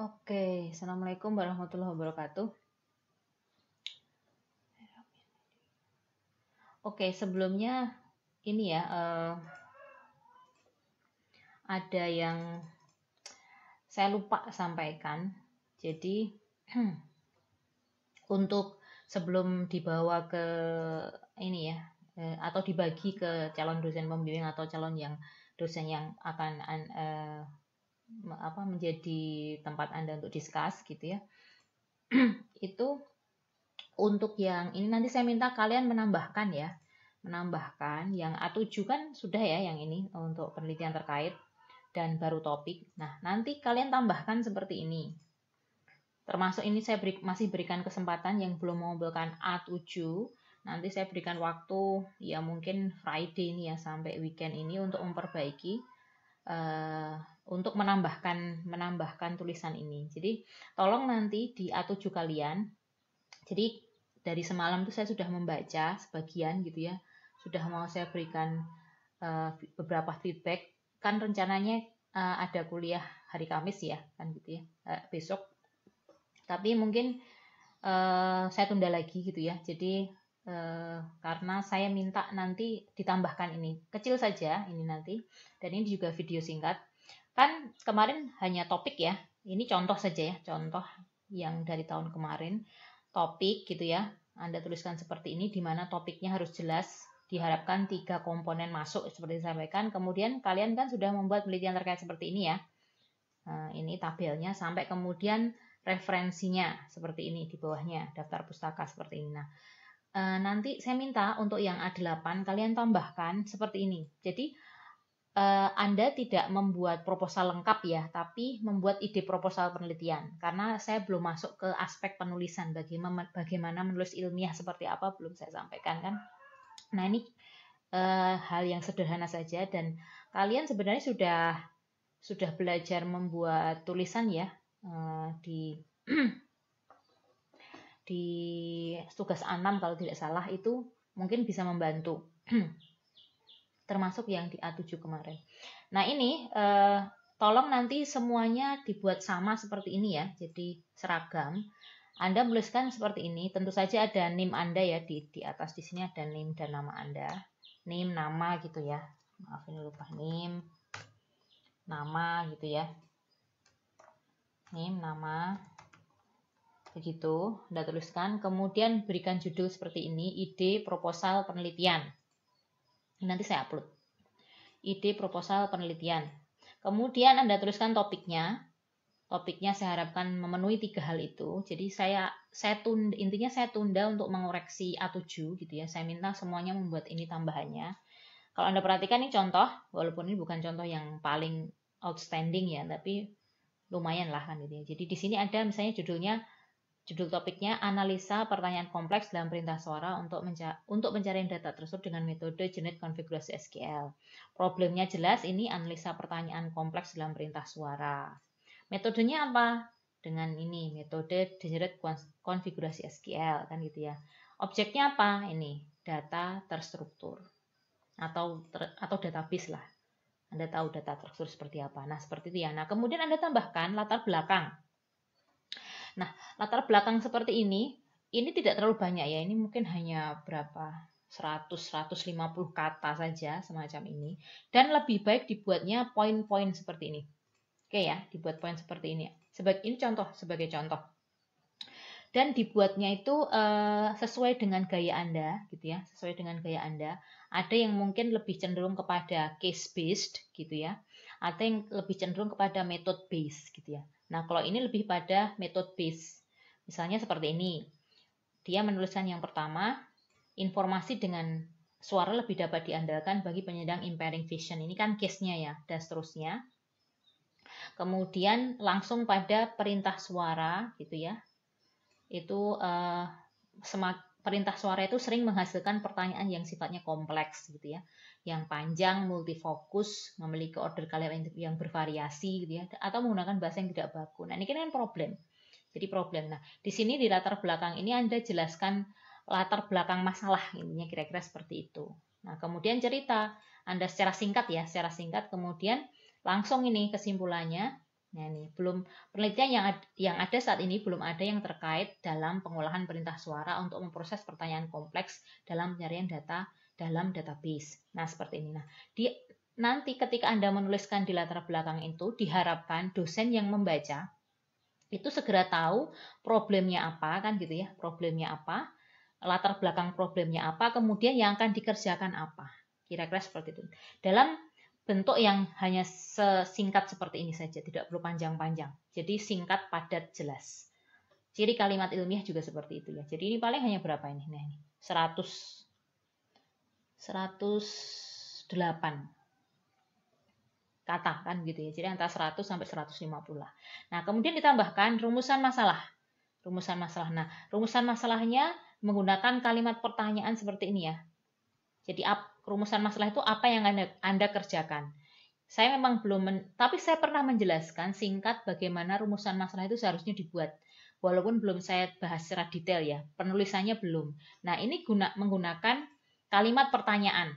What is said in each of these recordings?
Oke, Assalamualaikum warahmatullahi wabarakatuh. Oke, sebelumnya ini ya, uh, ada yang saya lupa sampaikan. Jadi, untuk sebelum dibawa ke ini ya, eh, atau dibagi ke calon dosen pembimbing atau calon yang dosen yang akan uh, apa menjadi tempat Anda untuk discuss gitu ya. itu untuk yang ini nanti saya minta kalian menambahkan ya. Menambahkan yang A7 kan sudah ya yang ini untuk penelitian terkait dan baru topik. Nah, nanti kalian tambahkan seperti ini. Termasuk ini saya beri, masih berikan kesempatan yang belum mengumpulkan A7 nanti saya berikan waktu ya mungkin Friday ini ya sampai weekend ini untuk memperbaiki Eh, untuk menambahkan menambahkan tulisan ini. Jadi tolong nanti di A7 kalian. Jadi dari semalam itu saya sudah membaca sebagian gitu ya. Sudah mau saya berikan uh, beberapa feedback. Kan rencananya uh, ada kuliah hari Kamis ya, kan gitu ya. Uh, besok. Tapi mungkin uh, saya tunda lagi gitu ya. Jadi eh, karena saya minta nanti ditambahkan ini kecil saja ini nanti dan ini juga video singkat kan kemarin hanya topik ya ini contoh saja ya contoh yang dari tahun kemarin topik gitu ya anda tuliskan seperti ini di mana topiknya harus jelas diharapkan tiga komponen masuk seperti disampaikan. Kemudian kalian kan sudah membuat penelitian terkait seperti ini ya. Nah, ini tabelnya sampai kemudian referensinya seperti ini di bawahnya daftar pustaka seperti ini. Nah, Eh, nanti saya minta untuk yang A8 kalian tambahkan seperti ini. Jadi e, Anda tidak membuat proposal lengkap ya, tapi membuat ide proposal penelitian. Karena saya belum masuk ke aspek penulisan bagaimana, bagaimana menulis ilmiah seperti apa belum saya sampaikan kan. Nah ini e, hal yang sederhana saja dan kalian sebenarnya sudah sudah belajar membuat tulisan ya di di tugas A6 kalau tidak salah itu mungkin bisa membantu termasuk yang di A7 kemarin. Nah ini eh, tolong nanti semuanya dibuat sama seperti ini ya, jadi seragam. Anda menuliskan seperti ini, tentu saja ada name Anda ya di di atas di sini ada name dan nama Anda. Name nama gitu ya. Maaf ini lupa name nama gitu ya. Name nama begitu Anda tuliskan kemudian berikan judul seperti ini ide proposal penelitian nanti saya upload ide proposal penelitian kemudian Anda tuliskan topiknya topiknya saya harapkan memenuhi tiga hal itu jadi saya saya tunda, intinya saya tunda untuk mengoreksi A7 gitu ya saya minta semuanya membuat ini tambahannya kalau Anda perhatikan ini contoh walaupun ini bukan contoh yang paling outstanding ya tapi lumayan lah kan gitu ya. jadi di sini ada misalnya judulnya Judul topiknya analisa pertanyaan kompleks dalam perintah suara untuk menca untuk pencarian data tersebut dengan metode jenis konfigurasi SQL. Problemnya jelas ini analisa pertanyaan kompleks dalam perintah suara. Metodenya apa? Dengan ini metode generic konfigurasi SQL kan gitu ya. Objeknya apa? Ini data terstruktur atau ter, atau database lah. Anda tahu data terstruktur seperti apa. Nah, seperti itu ya. Nah, kemudian Anda tambahkan latar belakang Nah, latar belakang seperti ini, ini tidak terlalu banyak ya. Ini mungkin hanya berapa 100-150 kata saja semacam ini. Dan lebih baik dibuatnya poin-poin seperti ini. Oke ya, dibuat poin seperti ini. Sebagai ini contoh sebagai contoh. Dan dibuatnya itu uh, sesuai dengan gaya Anda, gitu ya, sesuai dengan gaya Anda. Ada yang mungkin lebih cenderung kepada case based, gitu ya, Ada yang lebih cenderung kepada method based, gitu ya. Nah, kalau ini lebih pada metode base Misalnya seperti ini. Dia menuliskan yang pertama, informasi dengan suara lebih dapat diandalkan bagi penyandang impairing vision. Ini kan case-nya ya, dan seterusnya. Kemudian langsung pada perintah suara gitu ya. Itu uh, semak perintah suara itu sering menghasilkan pertanyaan yang sifatnya kompleks gitu ya, yang panjang, multifokus, memiliki order kalimat yang bervariasi gitu ya, atau menggunakan bahasa yang tidak baku. Nah ini kan, kan problem, jadi problem. Nah di sini di latar belakang ini anda jelaskan latar belakang masalah intinya kira-kira seperti itu. Nah kemudian cerita anda secara singkat ya, secara singkat kemudian langsung ini kesimpulannya Nah, ini belum penelitian yang yang ada saat ini belum ada yang terkait dalam pengolahan perintah suara untuk memproses pertanyaan kompleks dalam pencarian data dalam database. Nah, seperti ini. Nah, di nanti ketika Anda menuliskan di latar belakang itu diharapkan dosen yang membaca itu segera tahu problemnya apa kan gitu ya, problemnya apa, latar belakang problemnya apa, kemudian yang akan dikerjakan apa. Kira-kira seperti itu. Dalam bentuk yang hanya sesingkat seperti ini saja, tidak perlu panjang-panjang. Jadi singkat, padat, jelas. Ciri kalimat ilmiah juga seperti itu ya. Jadi ini paling hanya berapa ini? nih 100 108 kata kan gitu ya. Jadi antara 100 sampai 150 lah. Nah, kemudian ditambahkan rumusan masalah. Rumusan masalah. Nah, rumusan masalahnya menggunakan kalimat pertanyaan seperti ini ya. Jadi apa Rumusan masalah itu apa yang Anda, anda kerjakan. Saya memang belum, men, tapi saya pernah menjelaskan singkat bagaimana rumusan masalah itu seharusnya dibuat. Walaupun belum saya bahas secara detail ya, penulisannya belum. Nah ini guna, menggunakan kalimat pertanyaan.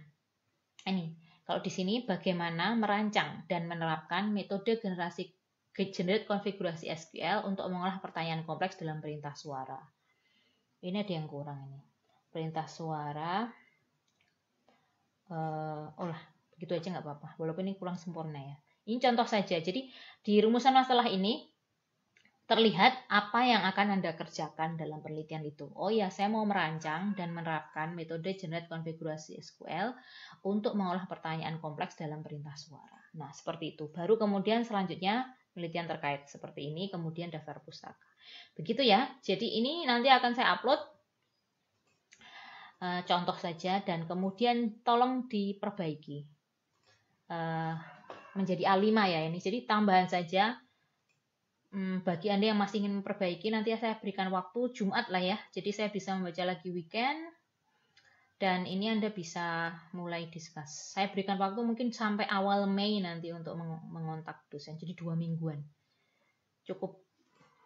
Ini, kalau di sini bagaimana merancang dan menerapkan metode generasi generate konfigurasi SQL untuk mengolah pertanyaan kompleks dalam perintah suara. Ini ada yang kurang ini. Perintah suara uh, eh, olah oh begitu aja nggak apa-apa walaupun ini kurang sempurna ya ini contoh saja jadi di rumusan masalah ini terlihat apa yang akan Anda kerjakan dalam penelitian itu. Oh ya, saya mau merancang dan menerapkan metode generate konfigurasi SQL untuk mengolah pertanyaan kompleks dalam perintah suara. Nah, seperti itu. Baru kemudian selanjutnya penelitian terkait seperti ini, kemudian daftar pustaka. Begitu ya. Jadi ini nanti akan saya upload Eh, contoh saja dan kemudian tolong diperbaiki eh, menjadi A5 ya ini. Jadi tambahan saja hmm, bagi Anda yang masih ingin memperbaiki nanti saya berikan waktu Jumat lah ya. Jadi saya bisa membaca lagi weekend dan ini Anda bisa mulai discuss Saya berikan waktu mungkin sampai awal Mei nanti untuk mengontak dosen. Jadi dua mingguan. Cukup.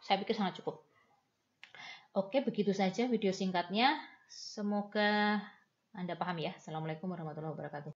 Saya pikir sangat cukup. Oke, begitu saja video singkatnya. Semoga Anda paham ya. Assalamualaikum warahmatullahi wabarakatuh.